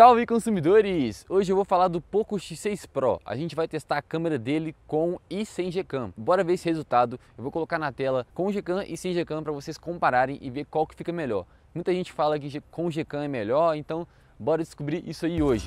Salve consumidores! Hoje eu vou falar do Poco X6 Pro. A gente vai testar a câmera dele com e sem Gcam. Bora ver esse resultado. Eu vou colocar na tela com Gcam e sem Gcam para vocês compararem e ver qual que fica melhor. Muita gente fala que com Gcam é melhor, então bora descobrir isso aí hoje.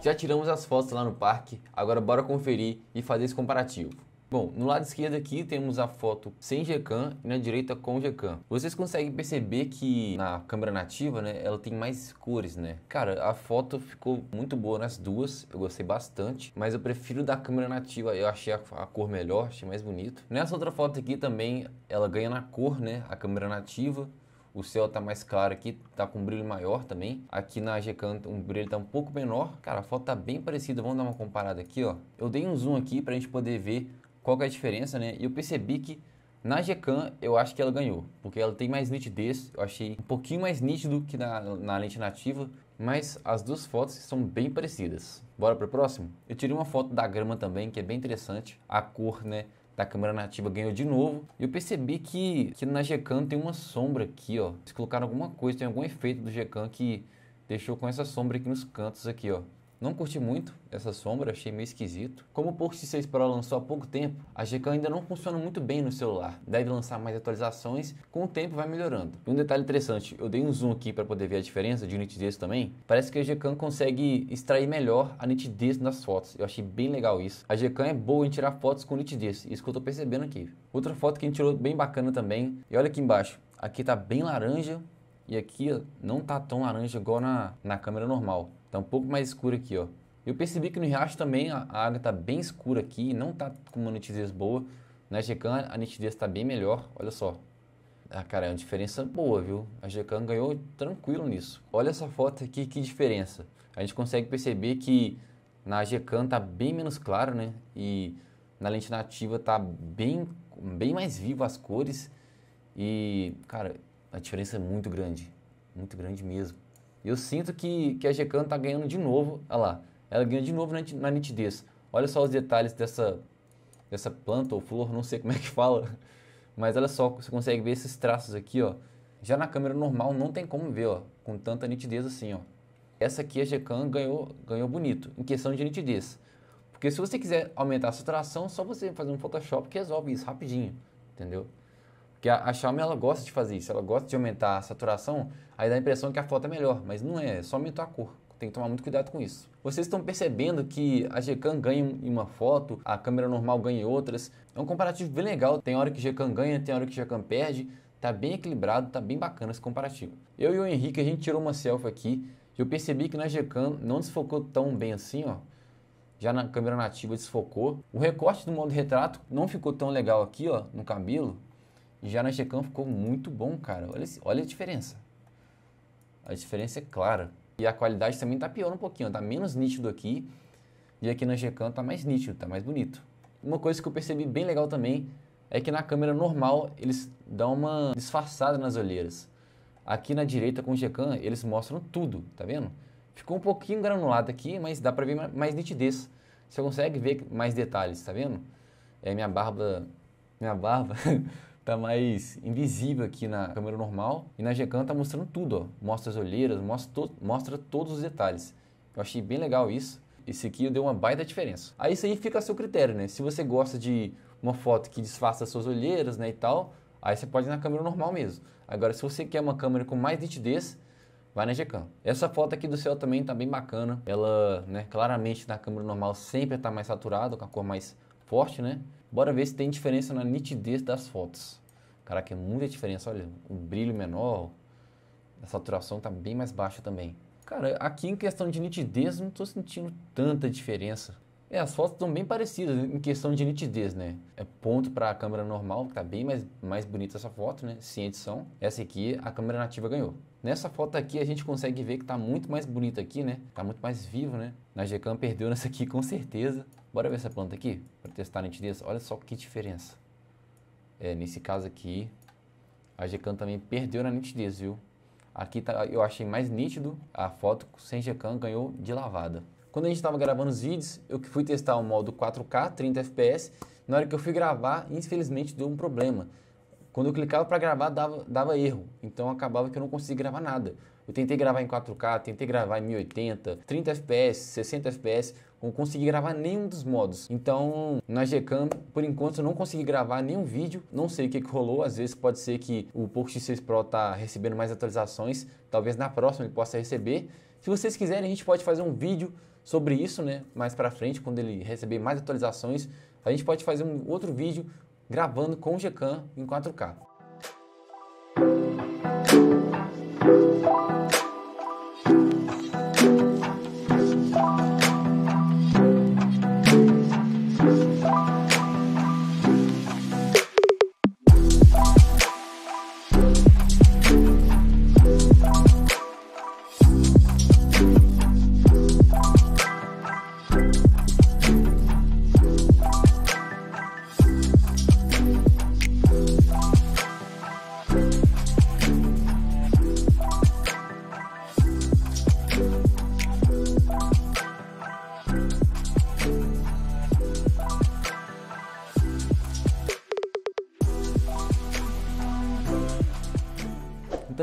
Já tiramos as fotos lá no parque, agora bora conferir e fazer esse comparativo. Bom, no lado esquerdo aqui temos a foto sem Gcam e na direita com Gcam. Vocês conseguem perceber que na câmera nativa, né, ela tem mais cores, né? Cara, a foto ficou muito boa nas duas, eu gostei bastante, mas eu prefiro da câmera nativa, eu achei a, a cor melhor, achei mais bonito. Nessa outra foto aqui também, ela ganha na cor, né, a câmera nativa. O céu tá mais claro aqui, tá com um brilho maior também. Aqui na Gcam o um brilho tá um pouco menor. Cara, a foto tá bem parecida, vamos dar uma comparada aqui, ó. Eu dei um zoom aqui pra gente poder ver qual é a diferença, né? E eu percebi que na Gcam eu acho que ela ganhou, porque ela tem mais nitidez, eu achei um pouquinho mais nítido que na, na lente nativa, mas as duas fotos são bem parecidas. Bora para o próximo? Eu tirei uma foto da grama também, que é bem interessante, a cor, né? da câmera nativa ganhou de novo. E eu percebi que, que na Gcam tem uma sombra aqui, ó. Eles colocaram alguma coisa, tem algum efeito do Gcam que deixou com essa sombra aqui nos cantos aqui, ó. Não curti muito essa sombra, achei meio esquisito. Como o Porsche 6 Pro lançou há pouco tempo, a que ainda não funciona muito bem no celular. Deve lançar mais atualizações, com o tempo vai melhorando. E um detalhe interessante, eu dei um zoom aqui para poder ver a diferença de nitidez também. Parece que a Gcam consegue extrair melhor a nitidez nas fotos. Eu achei bem legal isso. A Gcam é boa em tirar fotos com nitidez, isso que eu estou percebendo aqui. Outra foto que a gente tirou bem bacana também. E olha aqui embaixo, aqui está bem laranja, e aqui ó, não tá tão laranja igual na, na câmera normal. Tá um pouco mais escuro aqui, ó. Eu percebi que no riacho também a, a água tá bem escura aqui, não tá com uma nitidez boa. Na Gecan a nitidez tá bem melhor, olha só. Ah, cara, é uma diferença boa, viu? A Gecan ganhou tranquilo nisso. Olha essa foto aqui, que diferença. A gente consegue perceber que na Gecan tá bem menos claro, né? E na lente nativa tá bem, bem mais vivo as cores. E, cara, a diferença é muito grande, muito grande mesmo. Eu sinto que, que a Gecan está ganhando de novo, olha lá, ela ganha de novo na, nitidez. Olha só os detalhes dessa, dessa planta ou flor, não sei como é que fala, mas olha só, você consegue ver esses traços aqui, ó. Já na câmera normal não tem como ver, ó, com tanta nitidez assim, ó. Essa aqui a Gcam ganhou, ganhou bonito, em questão de nitidez. Porque se você quiser aumentar a saturação, só você fazer um Photoshop que resolve isso rapidinho, entendeu? Porque a, a Xiaomi ela gosta de fazer isso, ela gosta de aumentar a saturação, aí dá a impressão que a foto é melhor, mas não é, é só aumentar a cor tem que tomar muito cuidado com isso. Vocês estão percebendo que a Gcam ganha em uma foto, a câmera normal ganha em outras. É um comparativo bem legal, tem hora que Gcam ganha, tem hora que Gcam perde. Tá bem equilibrado, tá bem bacana esse comparativo. Eu e o Henrique, a gente tirou uma selfie aqui. Eu percebi que na Gcam não desfocou tão bem assim, ó. Já na câmera nativa desfocou. O recorte do modo retrato não ficou tão legal aqui, ó, no cabelo. Já na Checan ficou muito bom, cara. Olha, olha a diferença. A diferença é clara. E a qualidade também tá pior um pouquinho, tá menos nítido aqui. E aqui na Checan tá mais nítido, tá mais bonito. Uma coisa que eu percebi bem legal também é que na câmera normal eles dão uma disfarçada nas olheiras. Aqui na direita com o Gecan eles mostram tudo, tá vendo? Ficou um pouquinho granulado aqui, mas dá pra ver mais nitidez. Você consegue ver mais detalhes, tá vendo? É minha barba, minha barba tá mais invisível aqui na câmera normal. E na Gcam tá mostrando tudo, ó. Mostra as olheiras, mostra, to mostra todos os detalhes. Eu achei bem legal isso. Esse aqui deu uma baita diferença. Aí isso aí fica a seu critério, né? Se você gosta de uma foto que disfarça as suas olheiras, né, e tal, aí você pode ir na câmera normal mesmo. Agora, se você quer uma câmera com mais nitidez, vai na Gcam. Essa foto aqui do céu também tá bem bacana. Ela, né, claramente na câmera normal sempre tá mais saturada, com a cor mais forte, né? Bora ver se tem diferença na nitidez das fotos. Caraca, é muita diferença. Olha, o brilho menor, a saturação está bem mais baixa também. Cara, aqui em questão de nitidez, não estou sentindo tanta diferença. É, as fotos estão bem parecidas em questão de nitidez, né? É ponto para a câmera normal, que tá bem mais, mais bonita essa foto, né? Sem edição. Essa aqui, a câmera nativa ganhou. Nessa foto aqui a gente consegue ver que está muito mais bonito aqui, né? Está muito mais vivo, né? Na Gcam perdeu nessa aqui com certeza. Bora ver essa planta aqui para testar a nitidez. Olha só que diferença. É, nesse caso aqui, a Gcam também perdeu na nitidez, viu? Aqui tá, eu achei mais nítido, a foto sem Gcam ganhou de lavada. Quando a gente estava gravando os vídeos, eu que fui testar o modo 4K 30 fps, na hora que eu fui gravar, infelizmente deu um problema. Quando eu clicava para gravar, dava, dava erro. Então acabava que eu não conseguia gravar nada. Eu tentei gravar em 4K, tentei gravar em 1080, 30 FPS, 60 FPS, não consegui gravar nenhum dos modos. Então, na Gcam, por enquanto, eu não consegui gravar nenhum vídeo. Não sei o que, que rolou. Às vezes pode ser que o Poco X6 Pro tá recebendo mais atualizações. Talvez na próxima ele possa receber. Se vocês quiserem, a gente pode fazer um vídeo sobre isso, né? Mais para frente, quando ele receber mais atualizações, a gente pode fazer um outro vídeo gravando com o Gcam em 4K.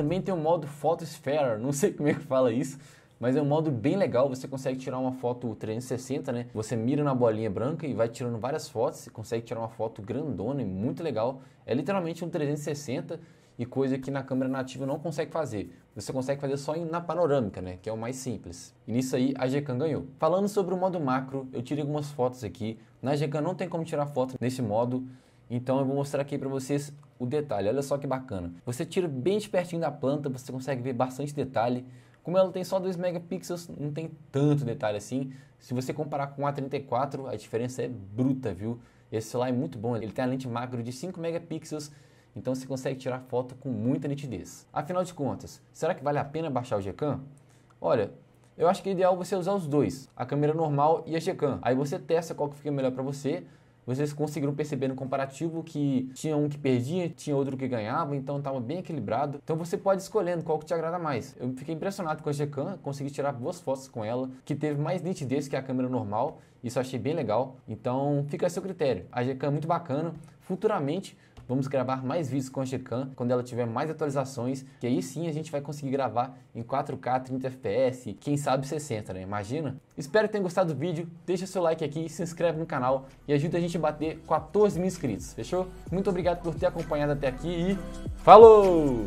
também tem o modo Photosphere, não sei como é que fala isso, mas é um modo bem legal, você consegue tirar uma foto 360, né? Você mira na bolinha branca e vai tirando várias fotos, você consegue tirar uma foto grandona e muito legal. É literalmente um 360 e coisa que na câmera nativa não consegue fazer. Você consegue fazer só na panorâmica, né? Que é o mais simples. E nisso aí a Gcam ganhou. Falando sobre o modo macro, eu tirei algumas fotos aqui. Na Gcam não tem como tirar foto nesse modo, então eu vou mostrar aqui para vocês o detalhe, olha só que bacana. Você tira bem de pertinho da planta, você consegue ver bastante detalhe. Como ela tem só 2 megapixels, não tem tanto detalhe assim. Se você comparar com o A34, a diferença é bruta, viu? Esse celular é muito bom, ele tem a lente macro de 5 megapixels, então você consegue tirar foto com muita nitidez. Afinal de contas, será que vale a pena baixar o Gcam? Olha, eu acho que é ideal você usar os dois, a câmera normal e a Gcam. Aí você testa qual que fica melhor para você, vocês conseguiram perceber no comparativo que tinha um que perdia, tinha outro que ganhava, então estava bem equilibrado. Então você pode escolhendo qual que te agrada mais. Eu fiquei impressionado com a Gcam, consegui tirar boas fotos com ela, que teve mais nitidez que a câmera normal, isso achei bem legal. Então fica a seu critério. A Gcam é muito bacana. Futuramente Vamos gravar mais vídeos com a Gcam quando ela tiver mais atualizações, que aí sim a gente vai conseguir gravar em 4K, 30 FPS, quem sabe 60, né? Imagina? Espero que tenham gostado do vídeo, deixa seu like aqui, se inscreve no canal e ajuda a gente a bater 14 mil inscritos, fechou? Muito obrigado por ter acompanhado até aqui e falou!